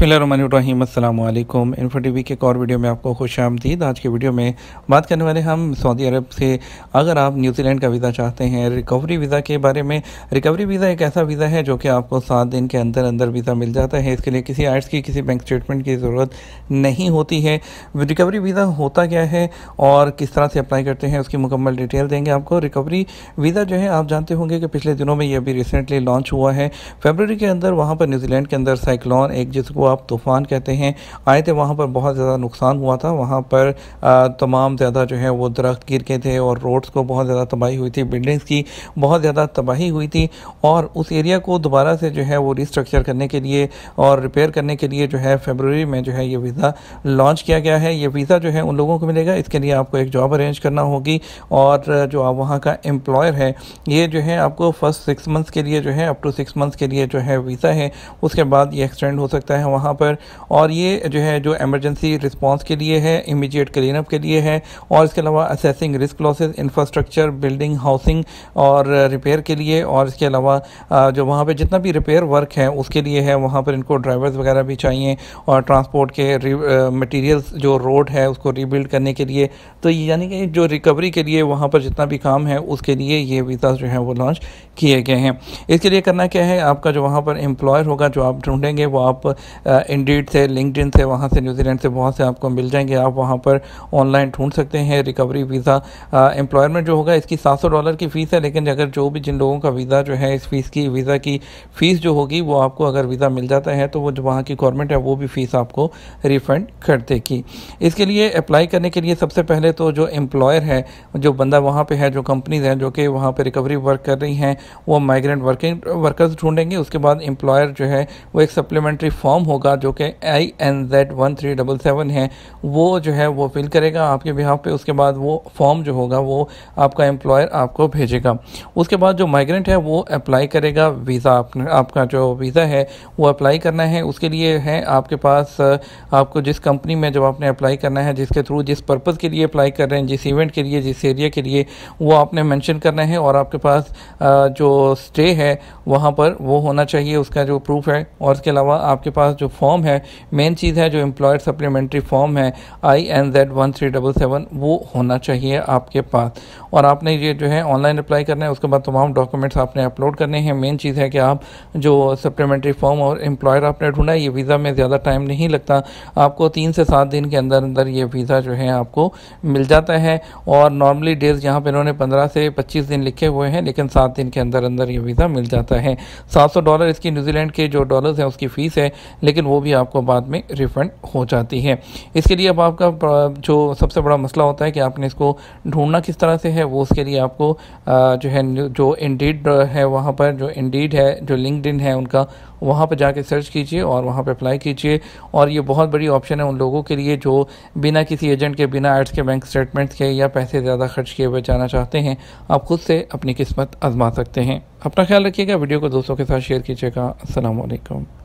बसमिलकुम info T के एक और वीडियो में आपको खुश आमदीद आज के वीडियो में बात करने वाले हम सऊदी अरब से अगर आप न्यूजीलैंड का वीज़ा चाहते हैं रिकवरी वीज़ा के बारे में रिकवरी वीज़ा एक ऐसा वीज़ा है जो कि आपको सात दिन के अंदर अंदर वीज़ा मिल जाता है इसके लिए किसी आर्ट्स की किसी बैंक स्टेटमेंट की ज़रूरत नहीं होती है रिकवरी वीज़ा होता क्या है और किस तरह से अप्लाई करते हैं उसकी मुकम्मल डिटेल देंगे आपको रिकवरी वीज़ा जो है आप जानते होंगे कि पिछले दिनों में ये अभी रिसेंटली लॉन्च हुआ है फेबररी के अंदर वहाँ पर न्यूजीलैंड के अंदर साइक्लॉन एक जिसको आप तूफ़ान कहते हैं आए थे वहाँ पर बहुत ज़्यादा नुकसान हुआ था वहाँ पर तमाम ज़्यादा जो है वो दरख्त गिर गए थे और रोड्स को बहुत ज़्यादा तबाही हुई थी बिल्डिंग्स की बहुत ज़्यादा तबाही हुई थी और उस एरिया को दोबारा से जो है वो रिस्ट्रक्चर करने के लिए और रिपेयर करने के लिए जो है फेबररी में जो है ये वीज़ा लॉन्च किया गया है ये वीज़ा जो है उन लोगों को मिलेगा इसके लिए आपको एक जॉब अरेंज करना होगी और जो आप वहाँ का एम्प्लॉयर है ये जो है आपको फर्स्ट सिक्स मंथ्स के लिए जो है अप टू सिक्स मंथ्स के लिए जो है वीज़ा है उसके बाद ये एक्सटेंड हो सकता है वहाँ पर और ये जो है जो एमरजेंसी रिस्पॉन्स के लिए है इमीडिएट क्लीन अप के लिए है और इसके अलावा assessing risk losses infrastructure building housing और रिपेयर के लिए और इसके अलावा जो वहाँ पर जितना भी रिपेयर वर्क है उसके लिए है वहाँ पर इनको ड्राइवर्स वगैरह भी चाहिए और ट्रांसपोर्ट के मटीरियल जो रोड है उसको रीबिल्ड करने के लिए तो यानी कि जो रिकवरी के लिए वहाँ पर जितना भी काम है उसके लिए ये वीज़ा जो है वो लॉन्च किए गए हैं इसके लिए करना क्या है आपका जो वहाँ पर एम्प्लॉयर होगा जो आप ढूंढेंगे वो आप इंडीड से लिंकड से वहाँ से न्यूजीलैंड से बहुत से आपको मिल जाएंगे आप वहाँ पर ऑनलाइन ढूंढ सकते हैं रिकवरी वीज़ा एम्प्लॉयमेंट जो होगा इसकी सात सौ डॉलर की फ़ीस है लेकिन अगर जो भी जिन लोगों का वीज़ा जो है इस फ़ीस की वीज़ा की फ़ीस जो होगी वो आपको अगर वीज़ा मिल जाता है तो वो जो वहाँ की गवर्नमेंट है वो भी फ़ीस आपको रिफ़ंड कर देगी इसके लिए अप्लाई करने के लिए सबसे पहले तो जो एम्प्लॉयर है जो बंदा वहाँ पर है जो कंपनीज हैं जो कि वहाँ पर रिकवरी वर्क कर रही हैं वो माइग्रेंट वर्किंग वर्कर्स ढूंढेंगे उसके बाद एम्प्लॉयर जो है वो एक सप्लीमेंट्री फॉर्म होगा होगा जो कि I N Z one three double seven है वो जो है वो फिल करेगा आपके बिहाफ पे उसके बाद वो फॉर्म जो होगा वो आपका एम्प्लॉयर आपको भेजेगा उसके बाद जो माइग्रेंट है वो अप्लाई करेगा वीज़ा आपने आपका जो वीज़ा है वो अप्लाई करना है उसके लिए है आपके पास आपको जिस कंपनी में जब आपने अप्लाई करना है जिसके थ्रू जिस पर्पज़ के लिए अप्लाई कर रहे हैं जिस इवेंट के लिए जिस एरिया के लिए वो आपने मैंशन करना है और आपके पास जो स्टे है वहाँ पर वो होना चाहिए उसका जो प्रूफ है और इसके अलावा आपके पास जो फॉर्म है मेन चीज़ है जो एम्प्लॉयर सप्लीमेंट्री फॉर्म है I N Z one three double seven वो होना चाहिए आपके पास और आपने ये जो है ऑनलाइन अप्लाई करना है उसके बाद तमाम डॉक्यूमेंट्स आपने अपलोड करने हैं मेन चीज़ है कि आप जो सप्लीमेंट्री फॉर्म और एम्प्लॉयर आपने ढूंढा है ये वीज़ा में ज़्यादा टाइम नहीं लगता आपको तीन से सात दिन के अंदर अंदर ये वीज़ा जो है आपको मिल जाता है और नॉर्मली डेज यहाँ पर इन्होंने पंद्रह से पच्चीस दिन लिखे हुए हैं लेकिन सात दिन के अंदर अंदर ये वीज़ा मिल जाता है सात सौ डॉलर इसकी न्यूजीलैंड के जो डॉलर्स हैं उसकी फ़ीस है लेकिन लेकिन वो भी आपको बाद में रिफ़ंड हो जाती है इसके लिए अब आपका जो सबसे बड़ा मसला होता है कि आपने इसको ढूंढना किस तरह से है वो उसके लिए आपको जो है जो इंडीड है वहाँ पर जो इंडीड है जो लिंकड है उनका वहाँ पर जाके सर्च कीजिए और वहाँ पर अप्लाई कीजिए और ये बहुत बड़ी ऑप्शन है उन लोगों के लिए जो बिना किसी एजेंट के बिना एड्स के बैंक स्टेटमेंट्स के या पैसे ज़्यादा खर्च किए हुए जाना चाहते हैं आप खुद से अपनी किस्मत आजमा सकते हैं अपना ख्याल रखिएगा वीडियो को दोस्तों के साथ शेयर कीजिएगा असल